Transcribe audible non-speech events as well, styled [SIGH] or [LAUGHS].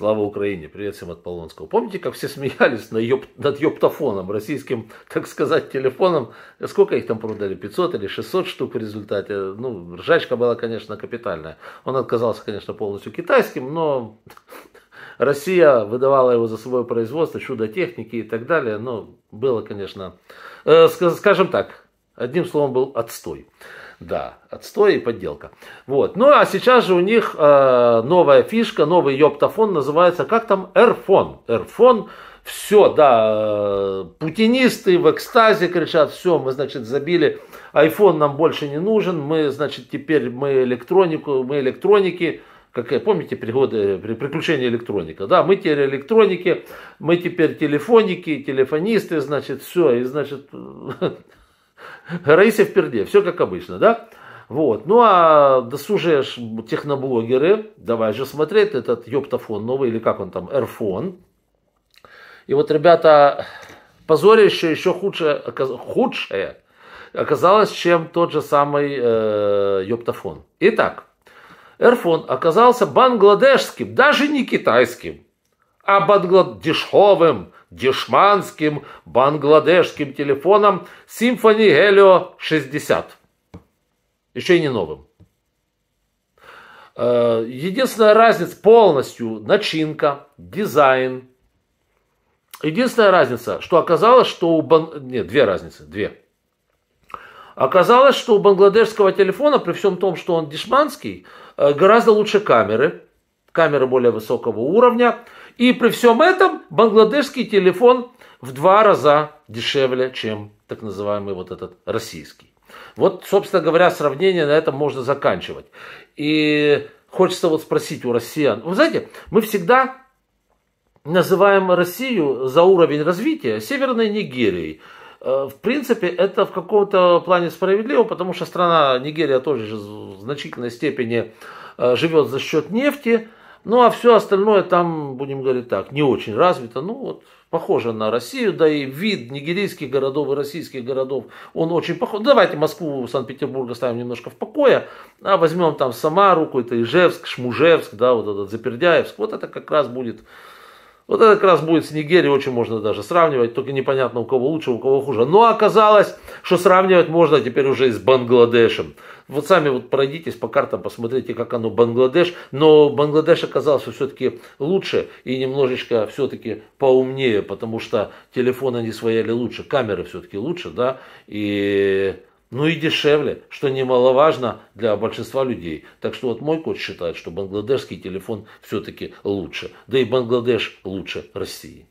Слава Украине! Привет всем от Полонского. Помните, как все смеялись на ёп... над ёптофоном, российским, [LAUGHS] так сказать, телефоном? Сколько их там продали? 500 или 600 штук в результате? Ну, ржачка была, конечно, капитальная. Он отказался, конечно, полностью китайским, но [LAUGHS] Россия выдавала его за свое производство, чудо техники и так далее. Но было, конечно, э, скажем так, Одним словом, был отстой. Да, отстой и подделка. Вот. Ну а сейчас же у них э, новая фишка, новый ёптафон называется, как там, Эрфон. Эрфон, все, да, э, путинисты в экстазе кричат, все, мы, значит, забили, iPhone нам больше не нужен, мы, значит, теперь мы электронику, мы электроники, как э, помните, пригоды, приключения электроника, да, мы теперь электроники, мы теперь телефоники, телефонисты, значит, все, и, значит, [LAUGHS] Раиса в перде, все как обычно, да? Вот. Ну а досужие техноблогеры, давай же смотреть этот ёптофон новый, или как он там, эрфон. И вот, ребята, позорище еще худшее, худшее оказалось, чем тот же самый э, ёптофон. Итак, эрфон оказался бангладешским, даже не китайским а бангладешовым, дешманским, бангладешским телефоном Symphony Helio 60. Еще и не новым. Э, единственная разница полностью начинка, дизайн. Единственная разница, что оказалось, что у Бан... Нет, две разницы, две. Оказалось, что у бангладешского телефона, при всем том, что он дешманский, э, гораздо лучше камеры. Камеры более высокого уровня. И при всем этом бангладешский телефон в два раза дешевле, чем так называемый вот этот российский. Вот, собственно говоря, сравнение на этом можно заканчивать. И хочется вот спросить у россиян. Вы знаете, мы всегда называем Россию за уровень развития Северной Нигерией. Э, в принципе, это в каком-то плане справедливо, потому что страна Нигерия тоже в значительной степени э, живет за счет нефти. Ну, а все остальное там, будем говорить так, не очень развито. Ну, вот, похоже на Россию, да и вид нигерийских городов и российских городов, он очень похож. Ну, давайте Москву, Санкт-Петербург оставим немножко в покое, а возьмем там Самару, какой-то Ижевск, Шмужевск, да, вот этот Запердяевск. Вот это как раз будет вот это как раз будет с Нигерией, очень можно даже сравнивать, только непонятно у кого лучше, у кого хуже. Но оказалось, что сравнивать можно теперь уже и с Бангладешем. Вот сами вот пройдитесь по картам, посмотрите, как оно Бангладеш. Но Бангладеш оказался все-таки лучше и немножечко все-таки поумнее, потому что телефоны они свояли лучше, камеры все-таки лучше, да, и ну и дешевле, что немаловажно для большинства людей. Так что вот мой кот считает, что бангладешский телефон все-таки лучше. Да и Бангладеш лучше России.